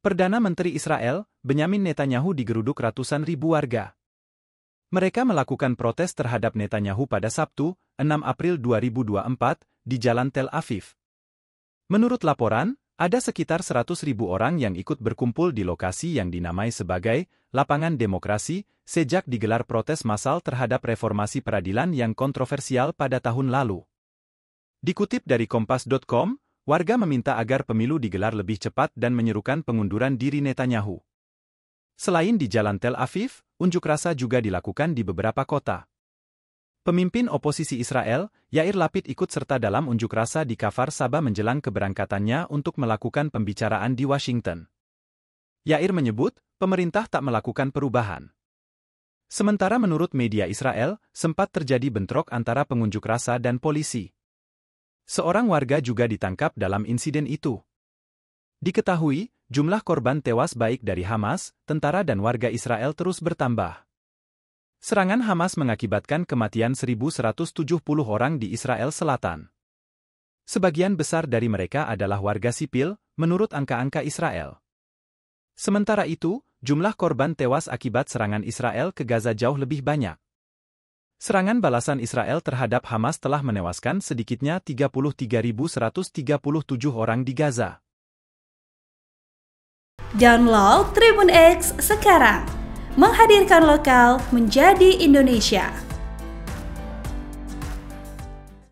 Perdana Menteri Israel, Benyamin Netanyahu digeruduk ratusan ribu warga. Mereka melakukan protes terhadap Netanyahu pada Sabtu, 6 April 2024, di Jalan Tel Aviv. Menurut laporan, ada sekitar 100 ribu orang yang ikut berkumpul di lokasi yang dinamai sebagai Lapangan Demokrasi sejak digelar protes massal terhadap reformasi peradilan yang kontroversial pada tahun lalu. Dikutip dari Kompas.com, Warga meminta agar pemilu digelar lebih cepat dan menyerukan pengunduran diri Netanyahu. Selain di jalan Tel Aviv, unjuk rasa juga dilakukan di beberapa kota. Pemimpin oposisi Israel, Yair Lapid ikut serta dalam unjuk rasa di Kafar Sabah menjelang keberangkatannya untuk melakukan pembicaraan di Washington. Yair menyebut, pemerintah tak melakukan perubahan. Sementara menurut media Israel, sempat terjadi bentrok antara pengunjuk rasa dan polisi. Seorang warga juga ditangkap dalam insiden itu. Diketahui, jumlah korban tewas baik dari Hamas, tentara dan warga Israel terus bertambah. Serangan Hamas mengakibatkan kematian 1.170 orang di Israel Selatan. Sebagian besar dari mereka adalah warga sipil, menurut angka-angka Israel. Sementara itu, jumlah korban tewas akibat serangan Israel ke Gaza jauh lebih banyak. Serangan balasan Israel terhadap Hamas telah menewaskan sedikitnya 33.137 orang di Gaza. Download Tribun X sekarang, menghadirkan lokal menjadi Indonesia.